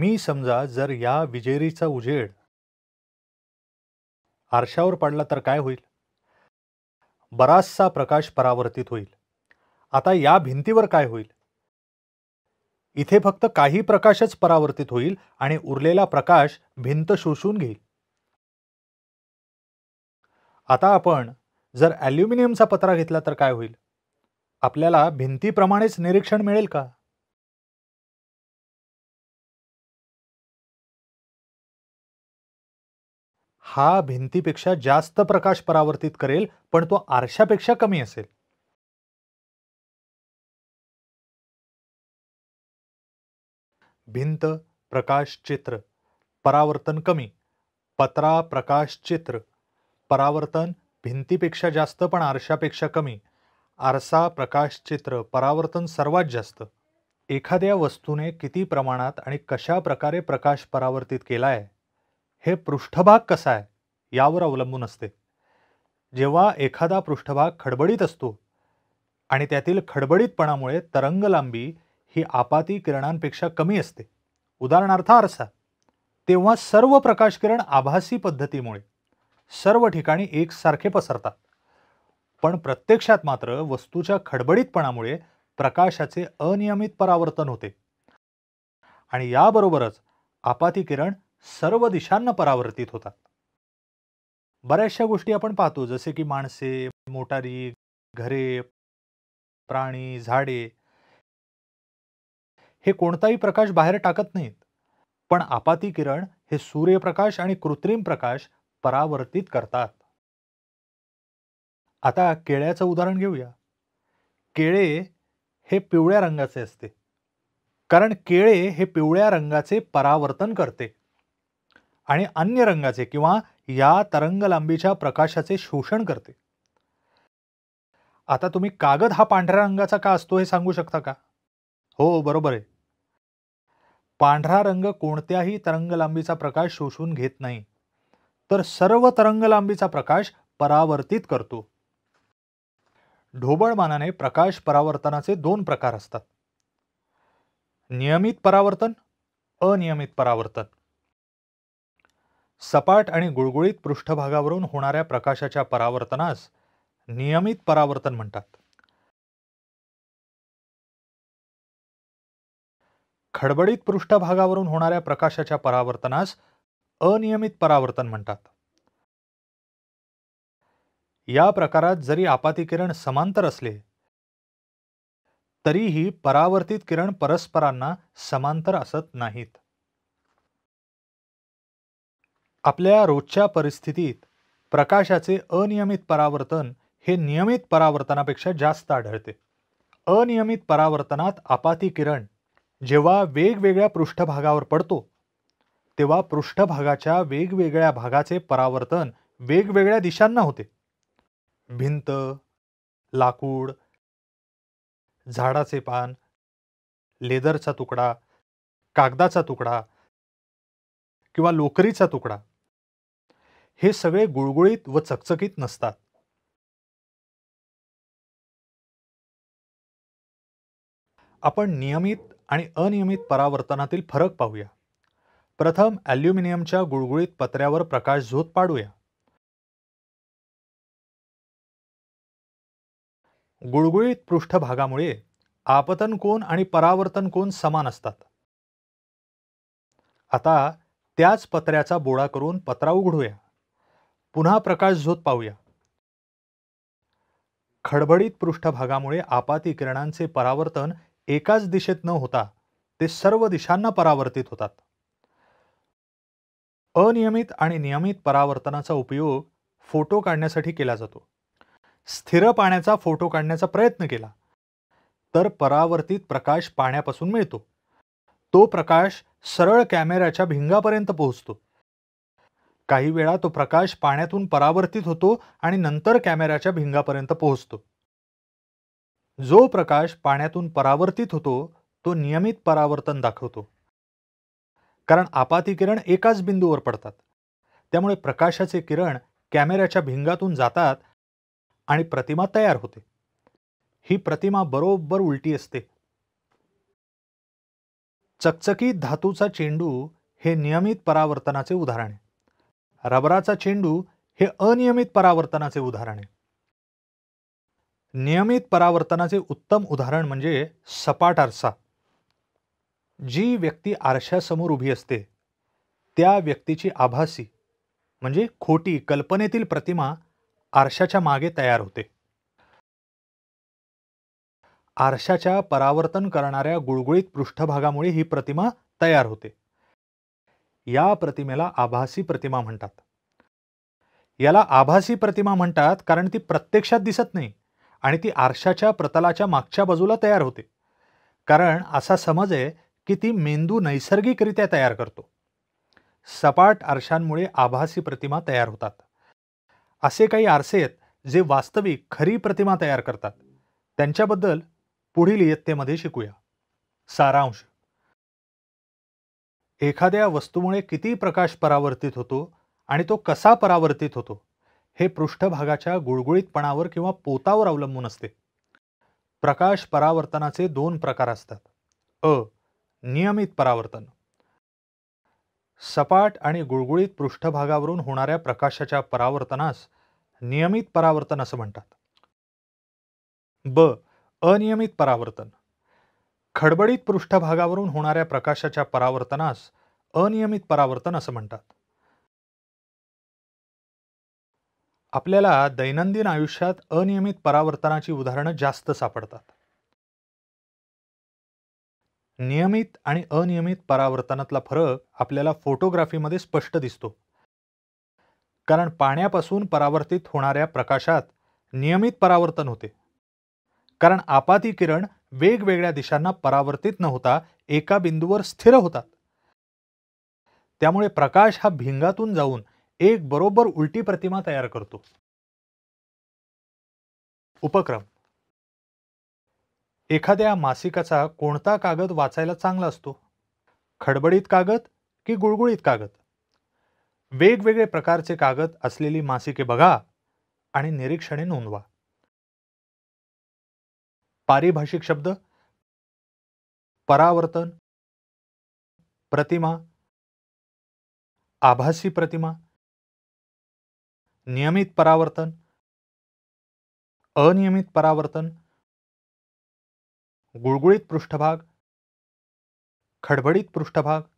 मी समजा जर या विजेरीचा उजेड आरशावर पडला तर काय होईल बराचसा प्रकाश परावर्तित होईल आता या भिंतीवर काय होईल इथे फक्त काही प्रकाशच परावर्तित होईल आणि उरलेला प्रकाश भिंत शोषून घेईल आता आपण जर ॲल्युमिनियमचा पत्रा घेतला तर काय होईल आपल्याला भिंतीप्रमाणेच निरीक्षण मिळेल का हा भिंतीपेक्षा जास्त प्रकाश परावर्तित करेल पण तो आरशापेक्षा कमी असेल भिंत प्रकाश चित्र परावर्तन कमी पत्रा प्रकाश चित्र परावर्तन भिंतीपेक्षा जास्त पण आरशापेक्षा कमी आरसा प्रकाश चित्र परावर्तन सर्वात जास्त एखाद्या वस्तूने किती प्रमाणात आणि कशा प्रकारे प्रकाश परावर्तित केला आहे हे पृष्ठभाग कसा आहे यावर अवलंबून असते जेव्हा एखादा पृष्ठभाग खडबडीत असतो आणि त्यातील खडबडीतपणामुळे तरंगलांबी ही आपाती किरणांपेक्षा कमी असते उदाहरणार्थ आरसा तेव्हा सर्व प्रकाश किरण आभासी पद्धतीमुळे सर्व ठिकाणी एकसारखे पसरतात पण प्रत्यक्षात मात्र वस्तूच्या खडबडीतपणामुळे प्रकाशाचे अनियमित परावर्तन होते आणि याबरोबरच आपाती किरण सर्व दिशांना परावर्तित होतात बऱ्याचशा गोष्टी आपण पाहतो जसे की माणसे मोटारी घरे प्राणी झाडे हे कोणताही प्रकाश बाहेर टाकत नाहीत पण आपाती किरण हे सूर्यप्रकाश आणि कृत्रिम प्रकाश परावर्तित करतात आता केळ्याचं उदाहरण घेऊया केळे हे पिवळ्या रंगाचे असते कारण केळे हे पिवळ्या रंगाचे परावर्तन करते आणि अन्य रंगाचे किंवा या तरंगलांबीच्या प्रकाशाचे शोषण करते आता तुम्ही कागद हा पांढऱ्या रंगाचा का असतो हे सांगू शकता का हो बरोबर आहे पांढरा रंग कोणत्याही तरंगलांबीचा प्रकाश शोषून घेत नाही तर सर्व तरंगलांबीचा प्रकाश परावर्तित करतो ढोबळमानाने प्रकाश परावर्तनाचे दोन प्रकार असतात नियमित परावर्तन अनियमित परावर्तन सपाट आणि गुळगुळीत पृष्ठभागावरून होणाऱ्या प्रकाशाच्या परावर्तनास नियमित परावर्तन म्हणतात खडबडीत पृष्ठभागावरून होणाऱ्या प्रकाशाच्या परावर्तनास अनियमित परावर्तन म्हणतात या प्रकारात जरी आपाती किरण समांतर असले तरीही परावर्तित किरण परस्परांना समांतर असत नाहीत आपल्या रोजच्या परिस्थितीत प्रकाशाचे अनियमित परावर्तन हे नियमित परावर्तनापेक्षा जास्त आढळते अनियमित परावर्तनात आपाती किरण जेव्हा वेगवेगळ्या पृष्ठभागावर पडतो तेव्हा पृष्ठभागाच्या वेगवेगळ्या भागाचे परावर्तन वेगवेगळ्या दिशांना होते भिंत लाकूड झाडाचे पान लेदरचा तुकडा कागदाचा तुकडा किंवा लोकरीचा तुकडा हे सगळे गुळगुळीत व चकचकीत नसतात आपण नियमित आणि अनियमित परावर्तनातील फरक पाहूया प्रथम ॲल्युमिनियमच्या गुळगुळीत पत्र्यावर प्रकाश झोत पाडूया गुळगुळीत पृष्ठभागामुळे आपतन कोन आणि परावर्तन कोन समान असतात आता त्याच पत्र्याचा बोळा करून पत्रा उघडूया पुन्हा प्रकाश झोत पाहूया खडबडीत पृष्ठभागामुळे आपाती किरणांचे परावर्तन एकाच दिशेत न होता ते सर्व दिशांना परावर्तित होतात अनियमित आणि नियमित परावर्तनाचा उपयोग फोटो काढण्यासाठी केला जातो स्थिर पाण्याचा फोटो काढण्याचा प्रयत्न केला तर परावर्तित प्रकाश पाण्यापासून मिळतो तो प्रकाश सरळ कॅमेऱ्याच्या भिंगापर्यंत पोहोचतो काही वेळा तो प्रकाश पाण्यातून परावर्तित होतो आणि नंतर कॅमेऱ्याच्या भिंगापर्यंत पोहोचतो जो प्रकाश पाण्यातून परावर्तित होतो तो नियमित परावर्तन दाखवतो कारण आपाती किरण एकाच बिंदूवर पडतात त्यामुळे प्रकाशाचे किरण कॅमेऱ्याच्या भिंगातून जातात आणि प्रतिमा तयार होते ही प्रतिमा बरोबर उलटी असते चकचकीत धातूचा चेंडू हे नियमित परावर्तनाचे उदाहरण आहे रबराचा चेंडू हे अनियमित परावर्तनाचे उदाहरण आहे नियमित परावर्तनाचे उत्तम उदाहरण म्हणजे सपाट आरसा जी व्यक्ती आरशासमोर उभी असते त्या व्यक्तीची आभासी म्हणजे खोटी कल्पनेतील प्रतिमा आरशाच्या मागे तयार होते आरशाच्या परावर्तन करणाऱ्या गुळगुळीत पृष्ठभागामुळे ही प्रतिमा तयार होते या प्रतिमेला आभासी प्रतिमा म्हणतात याला आभासी प्रतिमा म्हणतात कारण ती प्रत्यक्षात दिसत नाही आणि ती आरशाच्या प्रतलाच्या मागच्या बाजूला तयार होते कारण असा समज आहे की ती मेंदू नैसर्गिकरित्या तयार करतो सपाट आरशांमुळे आभासी प्रतिमा तयार होतात असे काही आरसे आहेत जे वास्तविक खरी प्रतिमा तयार करतात त्यांच्याबद्दल पुढील इयत्तेमध्ये शिकूया सारांश एखाद्या वस्तूमुळे किती प्रकाश परावर्तित होतो आणि तो कसा परावर्तित होतो हे पृष्ठभागाच्या गुळगुळीतपणावर किंवा पोतावर अवलंबून असते प्रकाश परावर्तनाचे दोन प्रकार असतात अ नियमित परावर्तन सपाट आणि गुळगुळीत पृष्ठभागावरून होणाऱ्या प्रकाशाच्या परावर्तनास नियमित परावर्तन असं म्हणतात ब अनियमित परावर्तन खडबडीत पृष्ठभागावरून होणाऱ्या प्रकाशाच्या परावर्तनास अनियमित परावर्तन असं म्हणतात आपल्याला दैनंदिन आयुष्यात अनियमित परावर्तनाची उदाहरणं जास्त सापडतात नियमित आणि अनियमित परावर्तनातला फरक आपल्याला फोटोग्राफीमध्ये स्पष्ट दिसतो कारण पाण्यापासून परावर्तित होणाऱ्या प्रकाशात नियमित परावर्तन होते कारण आपाती किरण वेगवेगळ्या दिशांना परावर्तित न होता एका बिंदूवर स्थिर होतात त्यामुळे प्रकाश हा भिंगातून जाऊन एक बरोबर उलटी प्रतिमा तयार करतो उपक्रम एखाद्या मासिकाचा कोणता कागद वाचायला चांगला असतो खडबडीत कागद की गुळगुळीत कागद वेगवेगळे प्रकारचे कागद असलेली मासिके बघा आणि निरीक्षणे नोंदवा पारिभाषिक शब्द परावर्तन प्रतिमा आभासी प्रतिमा नियमित परावर्तन अनियमित परावर्तन गुळगुळीत पृष्ठभाग खडबडीत पृष्ठभाग